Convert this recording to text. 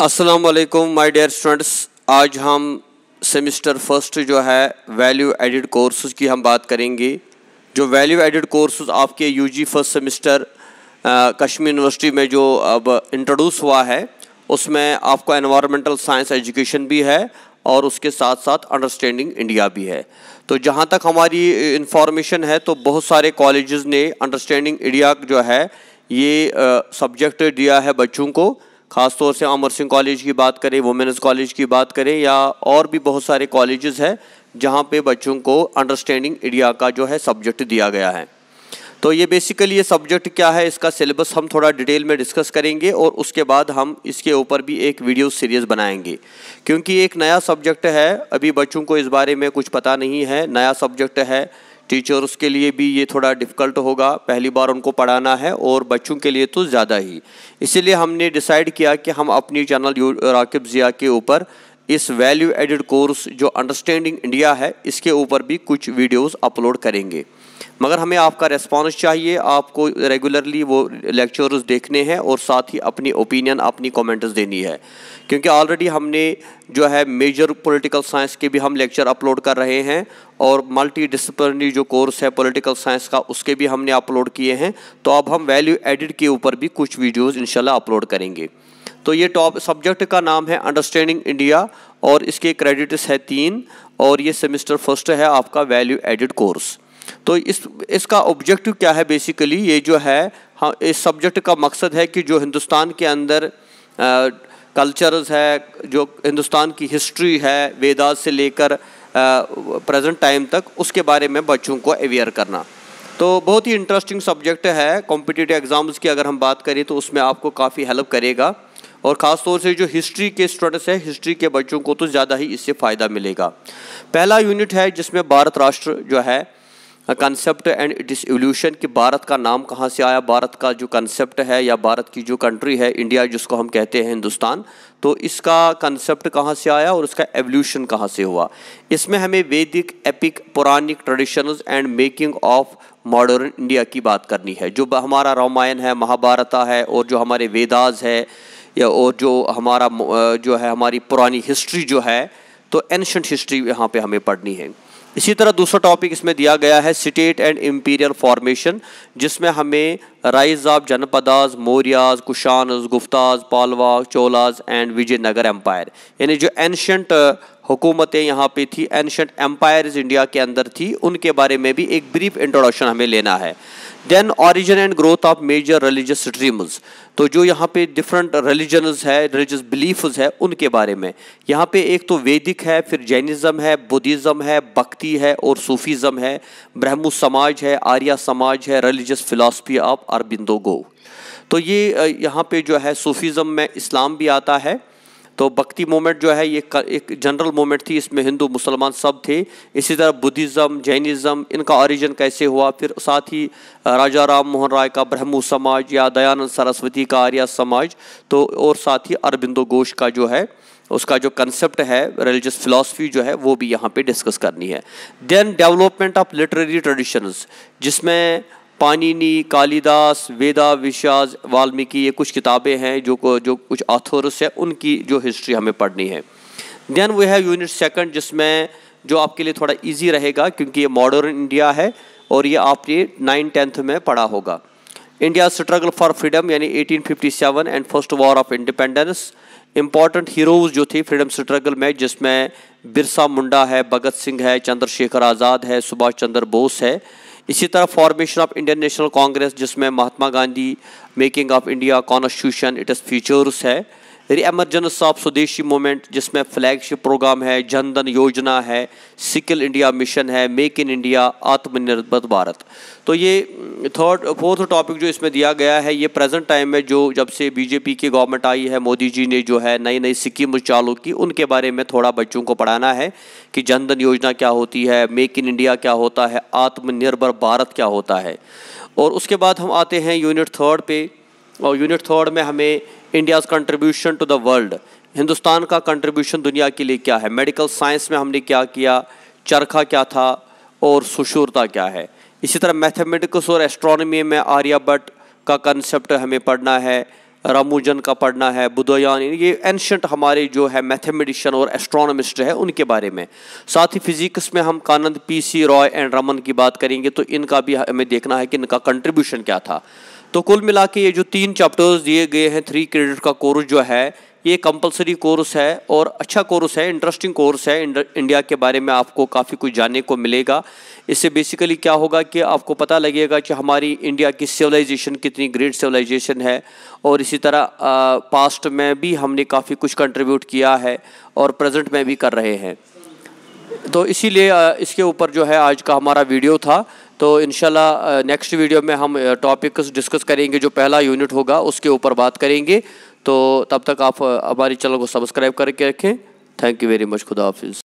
अस्सलाम वालेकुम my dear students आज हम सेमिस्टर फर्स्ट जो है वैल्यू एडिड कोर्सेज की हम बात करेंगे जो वैल्यू एडिड कोर्सेज आपके UG first semester Kashmir University में जो अब इंट्रोड्यूस हुआ है उसमें आपको एनवायरमेंटल साइंस एजुकेशन भी है और उसके साथ साथ अंडरस्टैंडिंग इंडिया भी है तो जहाँ तक हमारी इंफॉर्मेशन है तो बहुत सारे कॉलेज ने अंडरस्टैंडिंग इंडिया जो है ये सब्जेक्ट दिया है बच्चों को खास तौर से अमर सिंह कॉलेज की बात करें वुमेन्स कॉलेज की बात करें या और भी बहुत सारे कॉलेजेस हैं जहाँ पे बच्चों को अंडरस्टैंडिंग इंडिया का जो है सब्जेक्ट दिया गया है तो ये बेसिकली ये सब्जेक्ट क्या है इसका सिलेबस हम थोड़ा डिटेल में डिस्कस करेंगे और उसके बाद हम इसके ऊपर भी एक वीडियो सीरीज़ बनाएंगे क्योंकि एक नया सब्जेक्ट है अभी बच्चों को इस बारे में कुछ पता नहीं है नया सब्जेक्ट है टीचर्स के लिए भी ये थोड़ा डिफ़िकल्ट होगा पहली बार उनको पढ़ाना है और बच्चों के लिए तो ज़्यादा ही इसीलिए हमने डिसाइड किया कि हम अपनी चैनल राकिब ज़िया के ऊपर इस वैल्यू एडिड कोर्स जो अंडरस्टैंडिंग इंडिया है इसके ऊपर भी कुछ वीडियोस अपलोड करेंगे मगर हमें आपका रेस्पॉन्स चाहिए आपको रेगुलरली वो लेक्चर देखने हैं और साथ ही अपनी ओपिनियन अपनी कॉमेंट्स देनी है क्योंकि ऑलरेडी हमने जो है मेजर पॉलिटिकल साइंस के भी हम लेक्चर अपलोड कर रहे हैं और मल्टी डिसप्लिनरी जो कोर्स है पॉलिटिकल साइंस का उसके भी हमने अपलोड किए हैं तो अब हम वैल्यू एडिड के ऊपर भी कुछ वीडियोस इंशाल्लाह अपलोड करेंगे तो ये टॉप सब्जेक्ट का नाम है अंडरस्टैंडिंग इंडिया और इसके क्रेडिट्स है तीन और ये सेमिस्टर फर्स्ट है आपका वैल्यू एडिड कोर्स तो इस इसका ऑब्जेक्टिव क्या है बेसिकली ये जो है हाँ इस सब्जेक्ट का मकसद है कि जो हिंदुस्तान के अंदर कल्चर्स है जो हिंदुस्तान की हिस्ट्री है वेदाज से लेकर प्रेजेंट टाइम तक उसके बारे में बच्चों को अवेयर करना तो बहुत ही इंटरेस्टिंग सब्जेक्ट है कॉम्पिटिटिव एग्ज़ाम्स की अगर हम बात करें तो उसमें आपको काफ़ी हेल्प करेगा और ख़ास तौर से जो हिस्ट्री के स्टूडेंट्स हैं हिस्ट्री के बच्चों को तो ज़्यादा ही इससे फ़ायदा मिलेगा पहला यूनिट है जिसमें भारत राष्ट्र जो है concept and its evolution कि भारत का नाम कहाँ से आया भारत का जो कंसेप्ट है या भारत की जो कंट्री है इंडिया जिसको हम कहते हैं हिंदुस्तान तो इसका कंसेप्ट कहाँ से आया और उसका एवोल्यूशन कहाँ से हुआ इसमें हमें वैदिक एपिक पौराणिक traditionals and making of modern India की बात करनी है जो हमारा रामायण है महाभारत है और जो हमारे वेदाज है या और जो हमारा जो है हमारी पुरानी हिस्ट्री जो है तो एनशंट हिस्ट्री यहाँ पे हमें पढ़नी है इसी तरह दूसरा टॉपिक इसमें दिया गया है स्टेट एंड इम्पीरियल फॉर्मेशन जिसमें हमें rise of Janapadas Mauryas Kushanas Guptas Pallavas Cholas and Vijayanagara empire यानी जो एनशंट हुकूमतें यहाँ पे थी एनशंट एम्पायर्स इंडिया के अंदर थी उनके बारे में भी एक ब्रीफ इंट्रोडक्शन हमें लेना है then origin and growth of major religious dreams तो जो यहाँ पे डिफरेंट रिलीजन है रिलीजियस बिलीफ है उनके बारे में यहाँ पे एक तो वैदिक है फिर जैनिज़्म है बुद्धिज़्म है भक्ति है और सूफीज़म है ब्रह्म समाज है आर्या समाज है रिलीजियस फिलासफी ऑफ अरबिंदो गो तो ये यहाँ पे जो है सूफीज़म में इस्लाम भी आता है तो भक्ति मूवमेंट जो है ये एक जनरल मूवमेंट थी इसमें हिंदू मुसलमान सब थे इसी तरह बुद्धिज़्म जैनिज़्म इनका ऑरिजन कैसे हुआ फिर साथ ही राजा राम मोहन राय का ब्रह्मो समाज या दयानंद सरस्वती का आर्या समाज तो और साथ ही अरबिंदो घोष का जो है उसका जो कंसेप्ट है रिलीजियस फिलासफी जो है वो भी यहाँ पे डिस्कस करनी है then development of literary traditions जिसमें पानिनी कालिदास वेदा विशाज वाल्मीकि ये कुछ किताबें हैं जो जो कुछ आथोरस है उनकी जो हिस्ट्री हमें पढ़नी है देन वो है यूनिट सेकंड जिसमें जो आपके लिए थोड़ा इजी रहेगा क्योंकि ये मॉडर्न इंडिया है और ये आपने नाइन टेंथ में पढ़ा होगा इंडिया स्ट्रगल फॉर फ्रीडम यानी 1857 and first war of independence important heroes जो थे फ्रीडम स्ट्रगल में जिसमें बिरसा मुंडा है भगत सिंह है चंद्रशेखर आज़ाद है सुभाष चंद्र बोस है इसी तरह फॉर्मेशन ऑफ इंडियन नेशनल कांग्रेस जिसमें Mahatma Gandhi making of India constitution its features है एमरजेंस ऑफ स्वदेशी मूवमेंट जिसमें फ्लैगशिप प्रोग्राम है जनधन योजना है स्किल इंडिया मिशन है make in India Atmanirbhar Bharat तो ये थर्ड फोर्थ टॉपिक जो इसमें दिया गया है ये प्रेजेंट टाइम में जो जब से बीजेपी की गवर्नमेंट आई है मोदी जी ने जो है नई नई स्कीम चालू की उनके बारे में थोड़ा बच्चों को पढ़ाना है कि जनधन योजना क्या होती है मेक इन इंडिया क्या होता है आत्मनिर्भर भारत क्या होता है और उसके बाद हम आते हैं यूनिट थर्ड पे और यूनिट थर्ड में हमें India's contribution to the world Hindustan का कंट्रीब्यूशन दुनिया के लिए क्या है मेडिकल साइंस में हमने क्या किया चरखा क्या था और सुशूरता क्या है इसी तरह मैथमेटिक्स और एस्ट्रोनॉमी में आर्यभट्ट का कंसेप्ट हमें पढ़ना है रामूजन का पढ़ना है बुधयान ये एंशंट हमारे जो है मैथमेटिशियन और एस्ट्रोनॉमिस्ट है उनके बारे में साथ ही फिजिक्स में हम कानंद पीसी रॉय एंड रमन की बात करेंगे तो इनका भी हमें देखना है कि इनका कंट्रीब्यूशन क्या था तो कुल मिला के ये जो तीन चैप्टर्स दिए गए हैं थ्री क्रेडिट का कोर्स जो है ये कंपलसरी कोर्स है और अच्छा कोर्स है इंटरेस्टिंग कोर्स है इंडिया के बारे में आपको काफ़ी कुछ जानने को मिलेगा इससे बेसिकली क्या होगा कि आपको पता लगेगा कि हमारी इंडिया की सिविलाइजेशन कितनी ग्रेट सिविलाइजेशन है और इसी तरह पास्ट में भी हमने काफ़ी कुछ कंट्रीब्यूट किया है और प्रेजेंट में भी कर रहे हैं तो इसीलिए इसके ऊपर जो है आज का हमारा वीडियो था तो इन नेक्स्ट वीडियो में हम टॉपिक्स डिस्कस करेंगे जो पहला यूनिट होगा उसके ऊपर बात करेंगे तो तब तक आप हमारी चैनल को सब्सक्राइब करके रखें थैंक यू वेरी मच खुदा हाफिज़